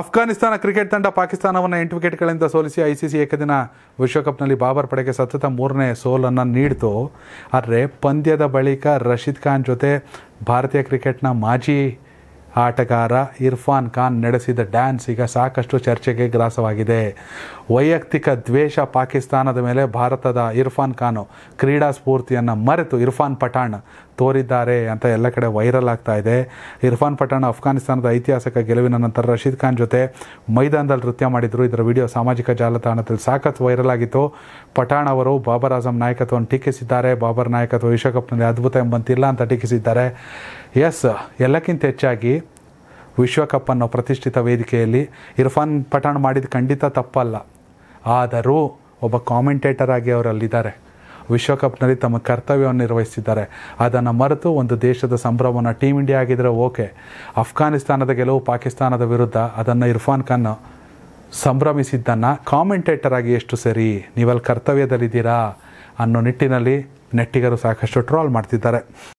Afghanistan cricket ತಂಡ ಪಾಕಿಸ್ತಾನವನ್ನು ಎಂಟು ವಿಕೆಟ್ಗಳಿಂದ ಸೋಲಿಸಿ ಐಸಿಸಿ ಏಕದಿನ ವಿಶ್ವಕಪ್ನಲ್ಲಿ ಬಾಬರ್ ಪಡೆಗೆ ಸತತ ಮೂರನೇ ಸೋಲನ್ನು ನೀಡಿತು ಆದರೆ ಪಂದ್ಯದ ಬಳಿಕ ರಶೀದ್ ಖಾನ್ ಜೊತೆ ಭಾರತೀಯ ಕ್ರಿಕೆಟ್ನ ಮಾಜಿ ಆಟಗಾರ ಇರ್ಫಾನ್ ಖಾನ್ ನಡೆಸಿದ ಡ್ಯಾನ್ಸ್ ಈಗ ಸಾಕಷ್ಟು ಚರ್ಚೆಗೆ ಗ್ರಾಸವಾಗಿದೆ ವೈಯಕ್ತಿಕ ದ್ವೇಷ ಪಾಕಿಸ್ತಾನದ ಮೇಲೆ ಭಾರತದ ಇರ್ಫಾನ್ ಖಾನ್ ಕ್ರೀಡಾ ಸ್ಫೂರ್ತಿಯನ್ನು ಮರೆತು ಇರ್ಫಾನ್ ಪಠಾಣ್ ತೋರಿದ್ದಾರೆ ಅಂತ ಎಲ್ಲ ಕಡೆ ವೈರಲ್ ಆಗ್ತಾ ಇದೆ ಇರ್ಫಾನ್ ಪಠಾಣ್ ಅಫ್ಘಾನಿಸ್ತಾನದ ಐತಿಹಾಸಿಕ ಗೆಲುವಿನ ನಂತರ ರಶೀದ್ ಖಾನ್ ಜೊತೆ ಮೈದಾನದಲ್ಲಿ ನೃತ್ಯ ಮಾಡಿದರು ಇದರ ವಿಡಿಯೋ ಸಾಮಾಜಿಕ ಜಾಲತಾಣದಲ್ಲಿ ಸಾಕಷ್ಟು ವೈರಲ್ ಆಗಿತ್ತು ಪಠಾಣ್ ಅವರು ಬಾಬರ್ ಆಜಮ್ ನಾಯಕತ್ವವನ್ನು ಟೀಕಿಸಿದ್ದಾರೆ ಬಾಬರ್ ನಾಯಕತ್ವ ವಿಶ್ವಕಪ್ನಲ್ಲಿ ಅದ್ಭುತ ಎಂಬಂತಿಲ್ಲ ಅಂತ ಟೀಕಿಸಿದ್ದಾರೆ ಎಸ್ ಎಲ್ಲಕ್ಕಿಂತ ಹೆಚ್ಚಾಗಿ ವಿಶ್ವಕಪ್ ಅನ್ನೋ ಪ್ರತಿಷ್ಠಿತ ವೇದಿಕೆಯಲ್ಲಿ ಇರ್ಫಾನ್ ಪಠಾಣ್ ಮಾಡಿದ ಖಂಡಿತ ತಪ್ಪಲ್ಲ ಆದರೂ ಒಬ್ಬ ಕಾಮೆಂಟೇಟರ್ ಆಗಿ ಅವರಲ್ಲಿದ್ದಾರೆ ವಿಶ್ವಕಪ್ನಲ್ಲಿ ತಮ್ಮ ಕರ್ತವ್ಯವನ್ನು ನಿರ್ವಹಿಸಿದ್ದಾರೆ ಅದನ್ನು ಮರೆತು ಒಂದು ದೇಶದ ಸಂಭ್ರಮನ ಟೀಮ್ ಇಂಡಿಯಾ ಆಗಿದ್ದರೆ ಓಕೆ ಅಫ್ಘಾನಿಸ್ತಾನದ ಗೆಲುವು ಪಾಕಿಸ್ತಾನದ ವಿರುದ್ಧ ಅದನ್ನು ಇರ್ಫಾನ್ ಖಾನ್ ಸಂಭ್ರಮಿಸಿದ್ದನ್ನು ಕಾಮೆಂಟೇಟರ್ ಆಗಿ ಎಷ್ಟು ಸರಿ ನೀವಲ್ಲಿ ಕರ್ತವ್ಯದಲ್ಲಿದ್ದೀರಾ ಅನ್ನೋ ನಿಟ್ಟಿನಲ್ಲಿ ನೆಟ್ಟಿಗರು ಸಾಕಷ್ಟು ಟ್ರೋಲ್ ಮಾಡ್ತಿದ್ದಾರೆ